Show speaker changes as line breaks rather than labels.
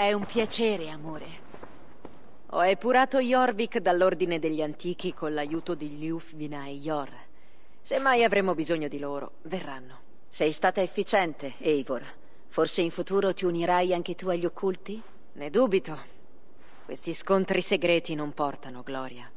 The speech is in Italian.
È un piacere, amore. Ho epurato Jorvik dall'Ordine degli Antichi con l'aiuto di Ljufvina e Jor. Se mai avremo bisogno di loro, verranno. Sei stata efficiente, Eivor. Forse in futuro ti unirai anche tu agli occulti? Ne dubito. Questi scontri segreti non portano gloria.